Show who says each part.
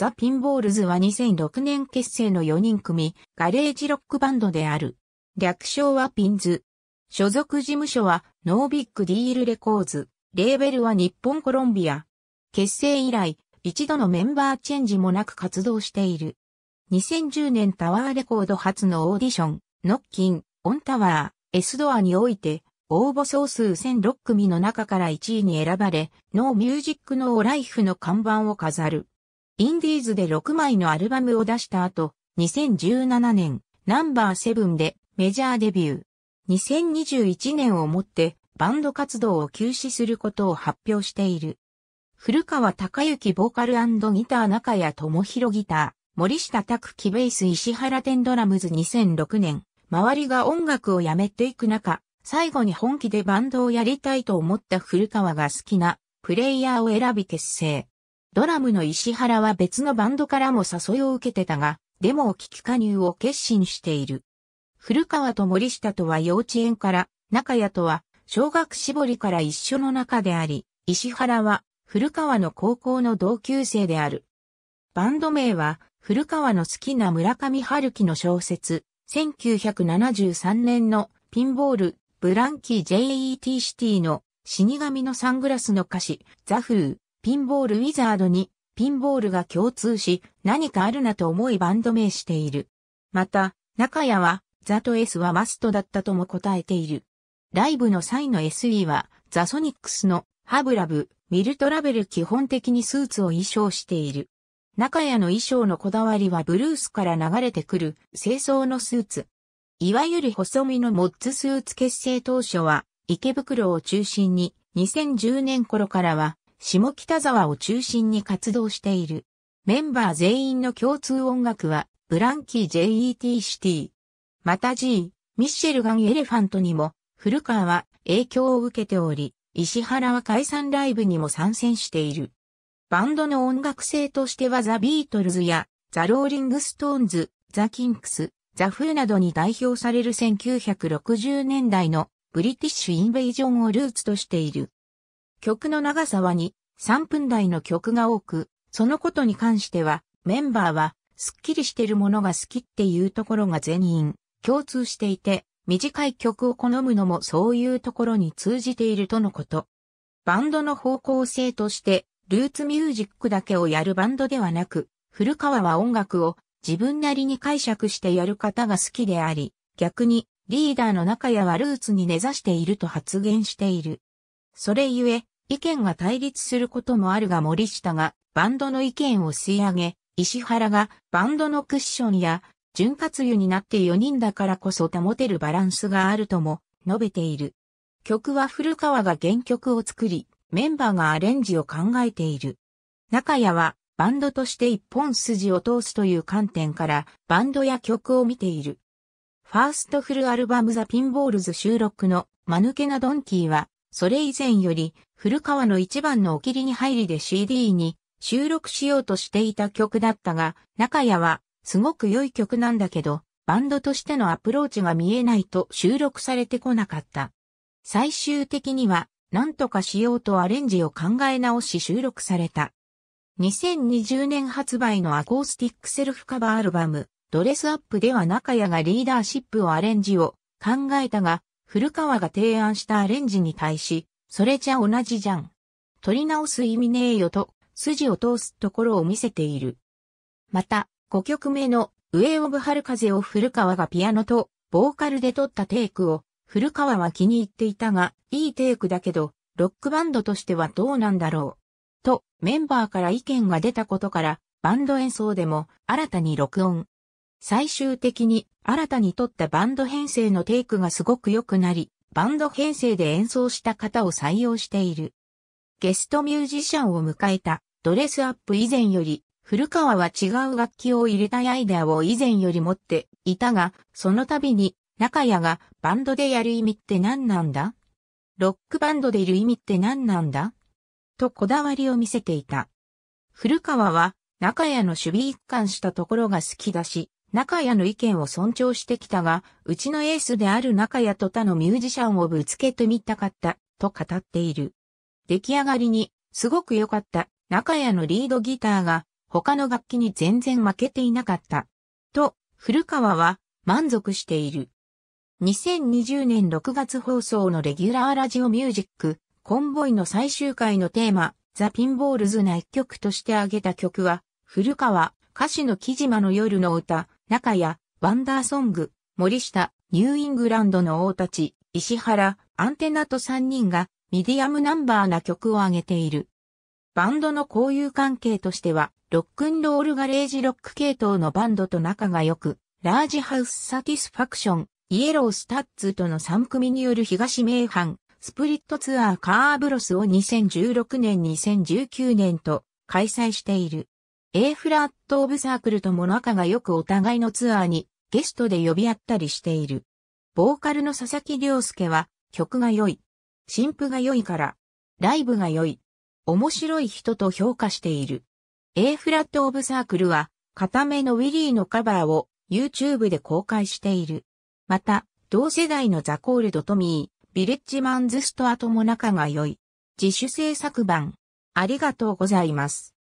Speaker 1: ザ・ピンボールズは2006年結成の4人組、ガレージロックバンドである。略称はピンズ。所属事務所はノービッグディールレコーズ。レーベルは日本コロンビア。結成以来、一度のメンバーチェンジもなく活動している。2010年タワーレコード初のオーディション、ノッキン、オンタワー、S ドアにおいて、応募総数1006組の中から1位に選ばれ、ノーミュージックノーライフの看板を飾る。インディーズで6枚のアルバムを出した後、2017年、ナンバー7でメジャーデビュー。2021年をもってバンド活動を休止することを発表している。古川隆之ボーカルギター中谷智弘ギター、森下拓樹ベース石原天ドラムズ2006年、周りが音楽をやめていく中、最後に本気でバンドをやりたいと思った古川が好きなプレイヤーを選び結成。ドラムの石原は別のバンドからも誘いを受けてたが、デモを聞き加入を決心している。古川と森下とは幼稚園から、中谷とは小学絞りから一緒の中であり、石原は古川の高校の同級生である。バンド名は古川の好きな村上春樹の小説、1973年のピンボール、ブランキー JET シティの死神のサングラスの歌詞、ザ・フー、ピンボールウィザードに、ピンボールが共通し、何かあるなと思いバンド名している。また、中谷は、ザと S はマストだったとも答えている。ライブの際の SE は、ザソニックスのハブラブ、ミルトラベル基本的にスーツを衣装している。中谷の衣装のこだわりはブルースから流れてくる清掃のスーツ。いわゆる細身のモッツスーツ結成当初は池袋を中心に2010年頃からは下北沢を中心に活動している。メンバー全員の共通音楽は、ブランキー JET シティ。また G、ミッシェルガン・エレファントにも、古川は影響を受けており、石原は解散ライブにも参戦している。バンドの音楽性としてはザ・ビートルズやザ・ローリング・ストーンズ、ザ・キンクス、ザ・フーなどに代表される1960年代のブリティッシュ・インベイジョンをルーツとしている。曲の長さは2、3分台の曲が多く、そのことに関しては、メンバーは、スッキリしてるものが好きっていうところが全員、共通していて、短い曲を好むのもそういうところに通じているとのこと。バンドの方向性として、ルーツミュージックだけをやるバンドではなく、古川は音楽を自分なりに解釈してやる方が好きであり、逆にリーダーの中屋はルーツに根ざしていると発言している。それゆえ、意見が対立することもあるが森下がバンドの意見を吸い上げ、石原がバンドのクッションや潤滑油になって4人だからこそ保てるバランスがあるとも述べている。曲は古川が原曲を作り、メンバーがアレンジを考えている。中谷はバンドとして一本筋を通すという観点からバンドや曲を見ている。ファーストフルアルバムザ・ピンボールズ収録のマヌケなドンキーはそれ以前より、古川の一番のおきりに入りで CD に収録しようとしていた曲だったが、中谷は、すごく良い曲なんだけど、バンドとしてのアプローチが見えないと収録されてこなかった。最終的には、何とかしようとアレンジを考え直し収録された。2020年発売のアコースティックセルフカバーアルバム、ドレスアップでは中谷がリーダーシップをアレンジを考えたが、古川が提案したアレンジに対し、それじゃ同じじゃん。取り直す意味ねえよと、筋を通すところを見せている。また、5曲目の上オブ春風を古川がピアノとボーカルで撮ったテイクを古川は気に入っていたが、いいテイクだけど、ロックバンドとしてはどうなんだろう。と、メンバーから意見が出たことから、バンド演奏でも新たに録音、最終的に新たに取ったバンド編成のテイクがすごく良くなり、バンド編成で演奏した方を採用している。ゲストミュージシャンを迎えたドレスアップ以前より、古川は違う楽器を入れたいアイデアを以前より持っていたが、その度に中谷がバンドでやる意味って何なんだロックバンドでいる意味って何なんだとこだわりを見せていた。古川は中谷の守備一貫したところが好きだし、中谷の意見を尊重してきたが、うちのエースである中谷と他のミュージシャンをぶつけてみたかった、と語っている。出来上がりに、すごく良かった、中谷のリードギターが、他の楽器に全然負けていなかった。と、古川は、満足している。2020年6月放送のレギュラーラジオミュージック、コンボイの最終回のテーマ、ザ・ピンボールズな一曲として挙げた曲は、古川、歌手の木島の夜の歌、中谷、ワンダーソング、森下、ニューイングランドの王たち、石原、アンテナと3人がミディアムナンバーな曲を上げている。バンドの交友関係としては、ロックンロールガレージロック系統のバンドと仲が良く、ラージハウスサティスファクション、イエロースタッツとの3組による東名阪、スプリットツアーカーブロスを2016年2019年と開催している。A フラットオブサークルとも仲がよくお互いのツアーにゲストで呼び合ったりしている。ボーカルの佐々木良介は曲が良い。新譜が良いから。ライブが良い。面白い人と評価している。A フラットオブサークルは、片目のウィリーのカバーを YouTube で公開している。また、同世代のザ・コールド・トミー、ビレッジマンズ・ストアとも仲が良い。自主制作版。ありがとうございます。